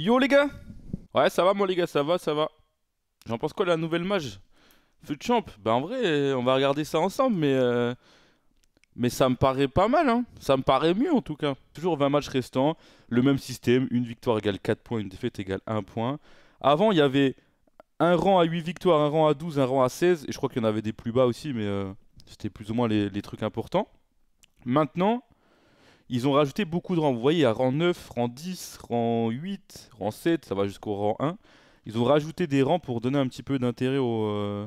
Yo les gars Ouais ça va moi les gars, ça va, ça va. J'en pense quoi la nouvelle mage Feu champ Bah en vrai, on va regarder ça ensemble, mais... Euh, mais ça me paraît pas mal, hein. ça me paraît mieux en tout cas. Toujours 20 matchs restants, le même système, une victoire égale 4 points, une défaite égale 1 point. Avant, il y avait un rang à 8 victoires, un rang à 12, un rang à 16, et je crois qu'il y en avait des plus bas aussi, mais euh, c'était plus ou moins les trucs importants. Maintenant, ils ont rajouté beaucoup de rangs. Vous voyez, il y a rang 9, rang 10, rang 8, rang 7, ça va jusqu'au rang 1. Ils ont rajouté des rangs pour donner un petit peu d'intérêt au, euh,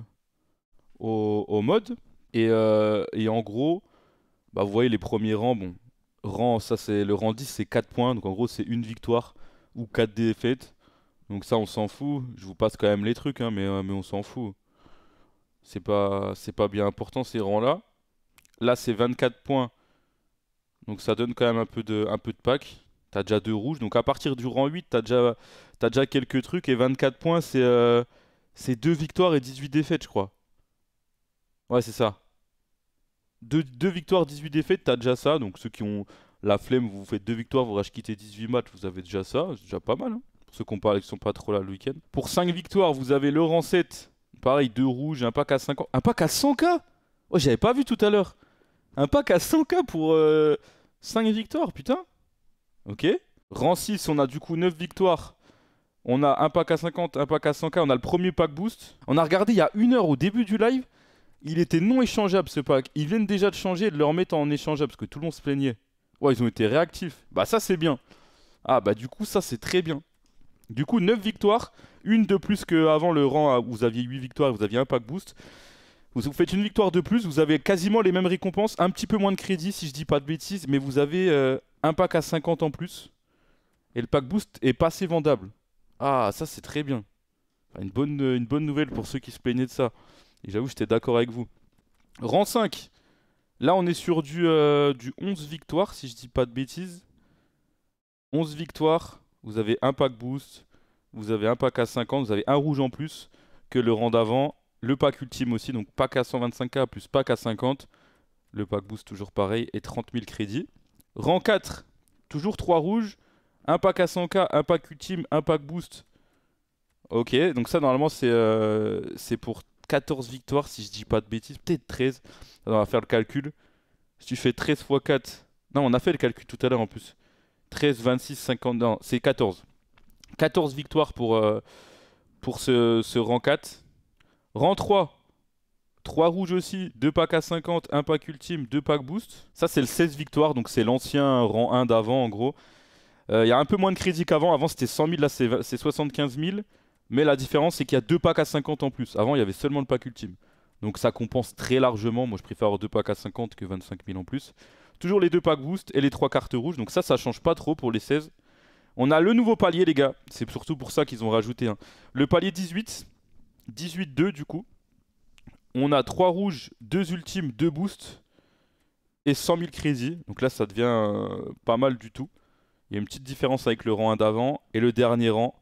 au, mode. Et, euh, et en gros, bah, vous voyez les premiers rangs. Bon, rang, ça c'est le rang 10, c'est 4 points. Donc en gros, c'est une victoire ou 4 défaites. Donc ça, on s'en fout. Je vous passe quand même les trucs, hein, mais, euh, mais on s'en fout. C'est pas, c'est pas bien important ces rangs Là, Là c'est 24 points donc ça donne quand même un peu de, un peu de pack. T'as déjà deux rouges. Donc à partir du rang 8, t'as déjà, déjà quelques trucs. Et 24 points, c'est 2 euh, deux victoires et 18 défaites, je crois. Ouais, c'est ça. Deux, deux, victoires, 18 défaites, t'as déjà ça. Donc ceux qui ont la flemme, vous faites deux victoires, vous rachetez 18 matchs, vous avez déjà ça. C'est déjà pas mal. Hein. pour ceux qui ne sont pas trop là le week-end. Pour 5 victoires, vous avez le rang 7. Pareil, deux rouges, un pack à 50. Un pack à 100k Oh, j'avais pas vu tout à l'heure. Un pack à 100k pour 5 euh, victoires, putain. Ok. Rang 6, on a du coup 9 victoires. On a un pack à 50, un pack à 100k. On a le premier pack boost. On a regardé il y a une heure au début du live. Il était non échangeable ce pack. Ils viennent déjà de changer et de le remettre en échangeable parce que tout le monde se plaignait. Ouais, ils ont été réactifs. Bah ça c'est bien. Ah bah du coup ça c'est très bien. Du coup 9 victoires, une de plus qu'avant le rang vous aviez 8 victoires et vous aviez un pack boost. Vous, faites une victoire de plus, vous avez quasiment les mêmes récompenses, un petit peu moins de crédit si je dis pas de bêtises, mais vous avez euh, un pack à 50 en plus. Et le pack boost est passé vendable. Ah, ça c'est très bien. une, bonne, une bonne nouvelle pour ceux qui se plaignaient de ça. Et j'avoue, j'étais d'accord avec vous. Rang 5. Là, on est sur du, euh, du 11 victoires, si je dis pas de bêtises. 11 victoires, vous avez un pack boost, vous avez un pack à 50, vous avez un rouge en plus que le rang d'avant le pack ultime aussi, donc pack à 125k plus pack à 50. Le pack boost toujours pareil et 30 000 crédits. Rang 4, toujours 3 rouges. Un pack à 100k, un pack ultime, un pack boost. Ok, donc ça normalement c'est euh, c'est pour 14 victoires si je dis pas de bêtises. Peut-être 13. on va faire le calcul. Si tu fais 13 x 4... Non, on a fait le calcul tout à l'heure en plus. 13, 26, 50... Non, c'est 14. 14 victoires pour, euh, pour ce, ce rang 4. Rang 3, 3 rouges aussi, 2 packs à 50, 1 pack ultime, 2 packs boost. Ça, c'est le 16 victoires, donc c'est l'ancien rang 1 d'avant en gros. Euh, il y a un peu moins de crédit qu'avant. Avant, c'était 100 000, là c'est 75 000. Mais la différence, c'est qu'il y a 2 packs à 50 en plus. Avant, il y avait seulement le pack ultime. Donc ça compense très largement. Moi, je préfère avoir 2 packs à 50 que 25 000 en plus. Toujours les 2 packs boost et les 3 cartes rouges. Donc ça, ça change pas trop pour les 16. On a le nouveau palier, les gars. C'est surtout pour ça qu'ils ont rajouté. un. Le palier 18, 18-2 du coup. On a 3 rouges, 2 ultimes, 2 boosts et 100 000 crédits. Donc là, ça devient euh, pas mal du tout. Il y a une petite différence avec le rang 1 d'avant et le dernier rang.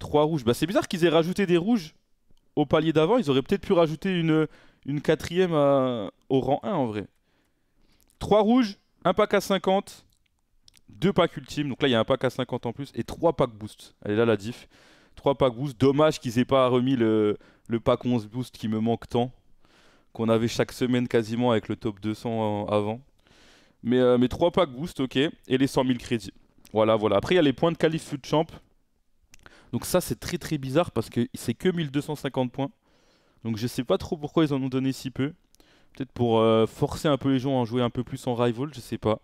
3 rouges. Bah, c'est bizarre qu'ils aient rajouté des rouges au palier d'avant. Ils auraient peut-être pu rajouter une, une quatrième euh, au rang 1 en vrai. 3 rouges, un pack à 50, 2 packs ultimes. Donc là, il y a un pack à 50 en plus et 3 packs boosts, Elle est là la diff. 3 packs boost. Dommage qu'ils aient pas remis le, pack 11 boost qui me manque tant. Qu'on avait chaque semaine quasiment avec le top 200 euh, avant. Mais, 3 euh, packs boost, ok. Et les 100 000 crédits. Voilà, voilà. Après, il y a les points de qualif fut Champ. Donc ça, c'est très très bizarre parce que c'est que 1250 points. Donc je sais pas trop pourquoi ils en ont donné si peu. Peut-être pour euh, forcer un peu les gens à en jouer un peu plus en rival, je sais pas.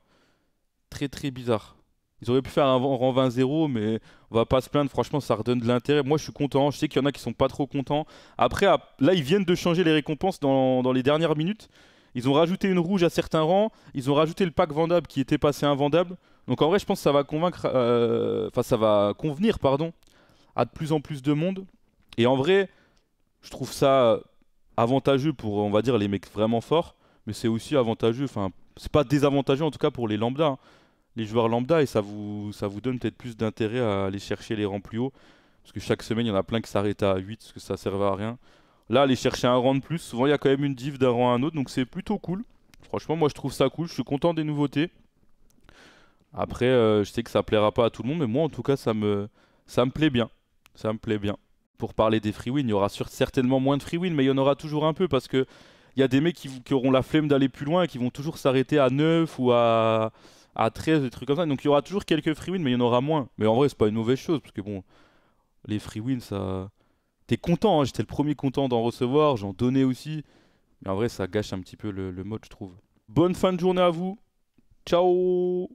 Très très bizarre. Ils auraient pu faire un rang 20-0, mais on va pas se plaindre. Franchement, ça redonne de l'intérêt. Moi, je suis content. Je sais qu'il y en a qui sont pas trop contents. Après, là, ils viennent de changer les récompenses dans, les dernières minutes. Ils ont rajouté une rouge à certains rangs. Ils ont rajouté le pack vendable qui était passé invendable. Donc en vrai, je pense que ça va convaincre, euh, enfin ça va convenir, pardon, à de plus en plus de monde. Et en vrai, je trouve ça avantageux pour, on va dire, les mecs vraiment forts, mais c'est aussi avantageux. Enfin, c'est pas désavantageux en tout cas pour les lambda. Hein les joueurs lambda et ça vous, ça vous donne peut-être plus d'intérêt à aller chercher les rangs plus haut. Parce que chaque semaine, il y en a plein qui s'arrêtent à 8 parce que ça sert à rien. Là, aller chercher un rang de plus, souvent il y a quand même une div d'un rang à un autre, donc c'est plutôt cool. Franchement, moi je trouve ça cool, je suis content des nouveautés. Après, euh, je sais que ça plaira pas à tout le monde, mais moi en tout cas, ça me, ça me plaît bien. Ça me plaît bien. Pour parler des free wins, il y aura certainement moins de free wins, mais il y en aura toujours un peu parce que il y a des mecs qui, qui auront la flemme d'aller plus loin et qui vont toujours s'arrêter à 9 ou à, à 13, des trucs comme ça. Donc il y aura toujours quelques free wins, mais il y en aura moins. Mais en vrai, c'est pas une mauvaise chose, parce que bon, les free wins, ça. T'es content, hein. j'étais le premier content d'en recevoir, j'en donnais aussi. Mais en vrai, ça gâche un petit peu le, le mode, je trouve. Bonne fin de journée à vous. Ciao